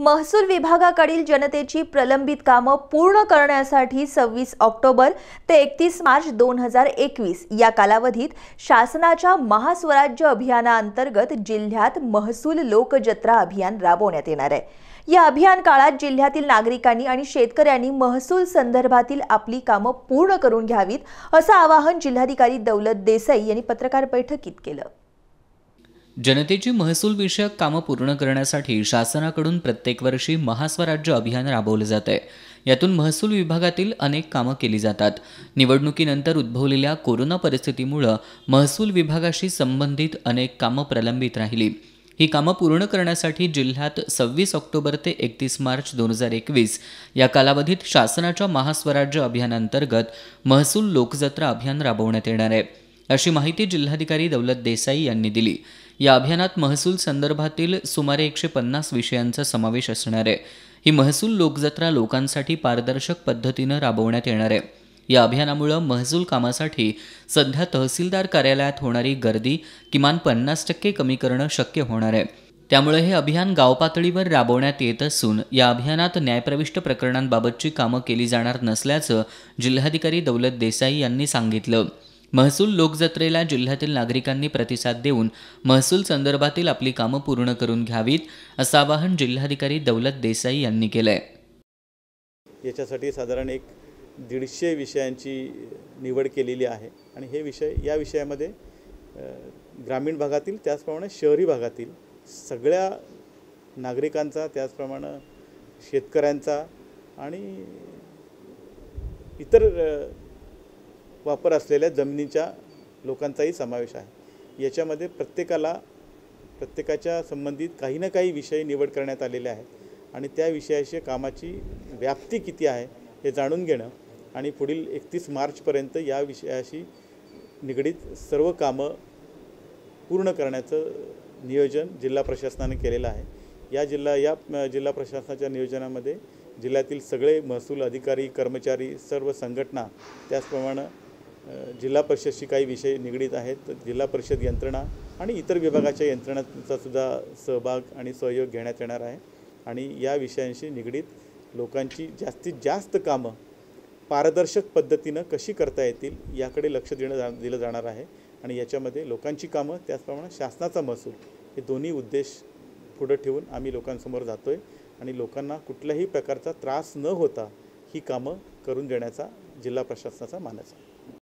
महसूल विभागाकडील जनतेची प्रलंबित कामं पूर्ण करण्यासाठी सव्वीस ऑक्टोबर ते एकतीस मार्च दोन हजार एकवीस या कालावधीत शासनाच्या महास्वराज्य अभियानाअंतर्गत जिल्ह्यात महसूल लोकजत्रा अभियान राबवण्यात येणार आहे या अभियान काळात जिल्ह्यातील नागरिकांनी आणि शेतकऱ्यांनी महसूल संदर्भातील आपली कामं पूर्ण करून घ्यावीत असं आवाहन जिल्हाधिकारी दौलत देसाई यांनी पत्रकार बैठकीत केलं जनतेची महसूलविषयक कामं पूर्ण करण्यासाठी शासनाकडून प्रत्येक वर्षी महास्वराज्य अभियान राबवलं जात आहे यातून महसूल विभागातील अनेक कामं केली जातात निवडणुकीनंतर उद्भवलेल्या कोरोना परिस्थितीमुळं महसूल विभागाशी संबंधित अनेक कामं प्रलंबित राहिली ही कामं पूर्ण करण्यासाठी जिल्ह्यात सव्वीस ऑक्टोबर ते एकतीस मार्च दोन हजार एकवीस या कालावधीत शासनाच्या महास्वराज्य अभियानांतर्गत महसूल लोकजत्रा अभियान राबवण्यात येणार आहे अशी माहिती जिल्हाधिकारी दौलत देसाई यांनी दिली या अभियानात महसूल संदर्भातील सुमारे एकशे पन्नास विषयांचा समावेश असणार आहे ही महसूल लोकजत्रा लोकांसाठी पारदर्शक पद्धतीनं राबवण्यात येणार आहे या अभियानामुळं महसूल कामासाठी सध्या तहसीलदार कार्यालयात होणारी गर्दी किमान पन्नास टक्के कमी करणं शक्य होणार आहे त्यामुळे हे अभियान गावपातळीवर राबवण्यात येत असून या अभियानात न्यायप्रविष्ट प्रकरणांबाबतची कामं केली जाणार नसल्याचं जिल्हाधिकारी दौलत देसाई यांनी सांगितलं महसूल लोकजत्रेला जिल्ह्यातील नागरिकांनी प्रतिसाद देऊन महसूल संदर्भातील आपली कामं पूर्ण करून घ्यावीत असं आवाहन जिल्हाधिकारी दौलत देसाई यांनी केलं आहे याच्यासाठी साधारण एक दीडशे विषयांची निवड केलेली आहे आणि हे विषय या विषयामध्ये ग्रामीण भागातील त्याचप्रमाणे शहरी भागातील सगळ्या नागरिकांचा त्याचप्रमाणे शेतकऱ्यांचा आणि इतर वापर असलेल्या जमिनीच्या लोकांचाही समावेश आहे याच्यामध्ये प्रत्येकाला प्रत्येकाच्या संबंधित काही ना काही विषय निवड करण्यात आलेले आहेत आणि त्या विषयाशी कामाची व्याप्ती किती आहे हे जाणून घेणं आणि पुढील एकतीस मार्चपर्यंत या विषयाशी निगडीत सर्व कामं पूर्ण करण्याचं नियोजन जिल्हा प्रशासनाने केलेलं आहे या जिल्हा या जिल्हा प्रशासनाच्या नियोजनामध्ये जिल्ह्यातील सगळे महसूल अधिकारी कर्मचारी सर्व संघटना त्याचप्रमाणे जिल्हा परिषदशी काही विषय निगडीत आहेत तर जिल्हा परिषद यंत्रणा आणि इतर विभागाच्या यंत्रणांचा सुद्धा सहभाग आणि सहयोग घेण्यात येणार आहे आणि या विषयांशी निगडीत लोकांची जास्तीत जास्त कामं पारदर्शक पद्धतीनं कशी करता येतील याकडे लक्ष देणं जा दिलं जाणार आहे आणि याच्यामध्ये लोकांची कामं त्याचप्रमाणे शासनाचा महसूल हे दोन्ही उद्देश पुढं ठेवून आम्ही लोकांसमोर जातो आहे आणि लोकांना कुठल्याही प्रकारचा त्रास न होता ही कामं करून देण्याचा जिल्हा प्रशासनाचा मानस आहे